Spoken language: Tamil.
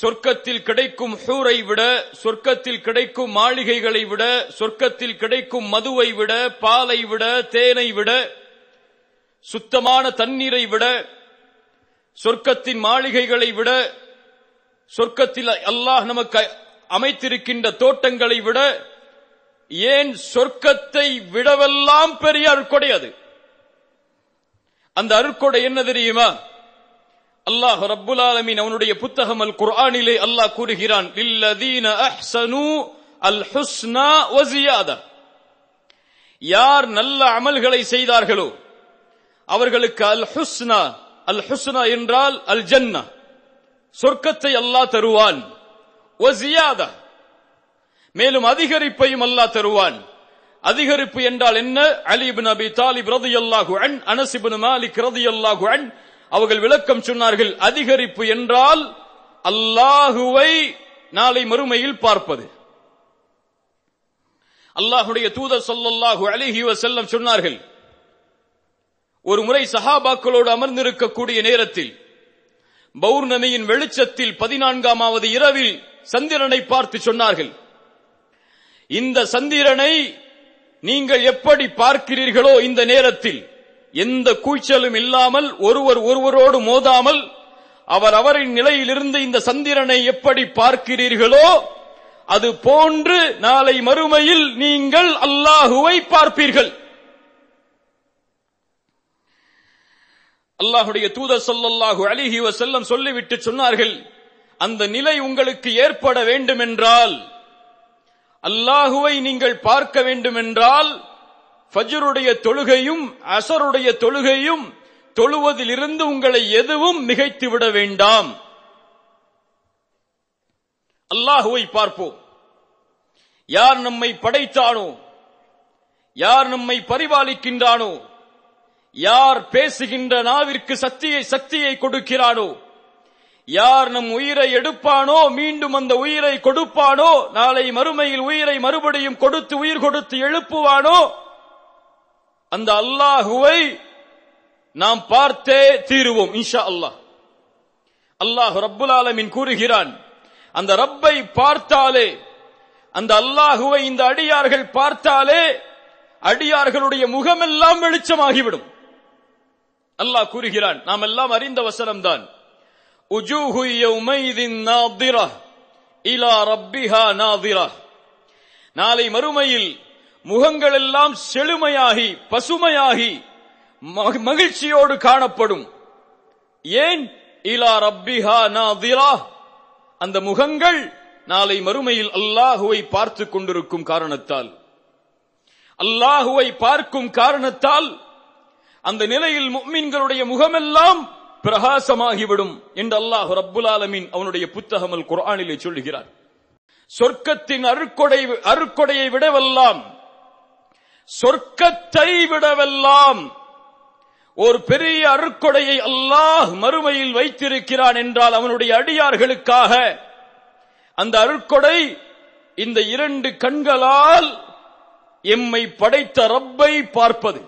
சொர்க்கத்தில் கிடைக்கும் ஹூரை விட சொர்க்கத்தில் கிடைக்கும் மாளிகைகளை விட சொர்க்கத்தில் கிடைக்கும் மதுவை விட பாலை விட தேனை விட சுத்தமான தண்ணீரை விட சொர்க்கத்தின் மாளிகைகளை விட சொர்க்கத்தில் அல்லாஹ் நமக்கு அமைத்திருக்கின்ற தோட்டங்களை விட ஏன் சொர்க்கத்தை விடவெல்லாம் பெரிய அருக்கொடை அது அந்த அருக்கொடை என்ன தெரியுமா அல்லாஹ் ரப்புல் ஆலமீன் அவனுடைய புத்தகம் அல் குர்ஆனிலே அல்லாஹ் கூறுகிறான் லில்லதீன அஹ்சனு அல் ஹுஸ்னா வசியாதா யார் நல்ல அமல்களை செய்தார்களோ அவர்களுக்கு அல் ஹுஸ்னா அல் ஹுஸ்னா என்றால் அல் ஜன்னா சொர்க்கத்தை அல்லாஹ் தருவான் வசியாதா மேலும் அதிகரிப்பையும் அல்லாஹ் தருவான் அதிகரிப்பு என்றால் என்ன அலிபின் அபி தாலிப் ரதி அல்லாஹு அன் அனசிபின் மாலிக் ரதி அல்லாஹு அன் அவர்கள் விளக்கம் சொன்னார்கள் அதிகரிப்பு என்றால் அல்லாஹுவை நாளை மறுமையில் பார்ப்பது அல்லாஹுடைய தூதர் சொல்லல்லாஹு அலிஹி செல்லம் சொன்னார்கள் ஒரு முறை சஹாபாக்களோடு அமர்ந்திருக்கக்கூடிய நேரத்தில் பௌர்ணமியின் வெளிச்சத்தில் பதினான்காமாவது இரவில் சந்திரனை பார்த்து சொன்னார்கள் இந்த சந்திரனை நீங்கள் எப்படி பார்க்கிறீர்களோ இந்த நேரத்தில் எந்த கூச்சலும் இல்லாமல் ஒருவர் ஒருவரோடு மோதாமல் அவர் அவரின் நிலையிலிருந்து இந்த சந்திரனை எப்படி பார்க்கிறீர்களோ அது போன்று நாளை மறுமையில் நீங்கள் அல்லாஹுவை பார்ப்பீர்கள் அல்லாஹுடைய தூதர் சொல்லல்லாஹு அழகி செல்லம் சொல்லிவிட்டு சொன்னார்கள் அந்த நிலை உங்களுக்கு ஏற்பட வேண்டுமென்றால் அல்லாஹுவை நீங்கள் பார்க்க வேண்டுமென்றால் ஃபஜ்ருடைய தொழுகையும் அசருடைய தொழுகையும் தொழுவதிலிருந்து உங்களை எதுவும் மிகைத்து விட வேண்டாம் அல்லாஹுவை பார்ப்போம் யார் நம்மை படைத்தானோ யார் நம்மை பரிபாலிக்கின்றானோ யார் பேசுகின்ற நாவிற்கு சக்தியை சக்தியை கொடுக்கிறானோ யார் நம் உயிரை எடுப்பானோ மீண்டும் அந்த உயிரை கொடுப்பானோ நாளை மறுமையில் உயிரை மறுபடியும் கொடுத்து உயிர் கொடுத்து எழுப்புவானோ அந்த அல்லாஹுவை நாம் பார்த்தே தீருவோம் இன்ஷா அல்லாஹ் அல்லாஹ் ரப்புல் ஆலமின் கூறுகிறான் அந்த ரப்பை பார்த்தாலே அந்த அல்லாஹுவை இந்த அடியார்கள் பார்த்தாலே அடியார்களுடைய முகமெல்லாம் வெளிச்சமாகிவிடும் அல்லாஹ் கூறுகிறான் நாம் எல்லாம் அறிந்த வசனம் தான் நாளை மறுமையில் முகங்கள் எல்லாம் செழுமையாகி பசுமையாகி மகிழ்ச்சியோடு காணப்படும் ஏன் இலா ரப்பிஹா நாதிரா அந்த முகங்கள் நாளை மறுமையில் அல்லாஹுவை பார்த்து கொண்டிருக்கும் காரணத்தால் அல்லாஹுவை பார்க்கும் காரணத்தால் அந்த நிலையில் முக்மின்களுடைய முகமெல்லாம் பிரகாசமாகிவிடும் என்று அல்லாஹ் ரப்புல் ஆலமின் அவனுடைய புத்தகமல் குரானிலே சொல்லுகிறார் சொர்க்கத்தின் அருக்கொடை அருக்கொடையை விடவெல்லாம் சொர்க்கத்தை விடவெல்லாம் ஒரு பெரிய அருக்கொடையை அல்லாஹ் மறுமையில் வைத்திருக்கிறான் என்றால் அவனுடைய அடியார்களுக்காக அந்த அருக்கொடை இந்த இரண்டு கண்களால் எம்மை படைத்த ரப்பை பார்ப்பது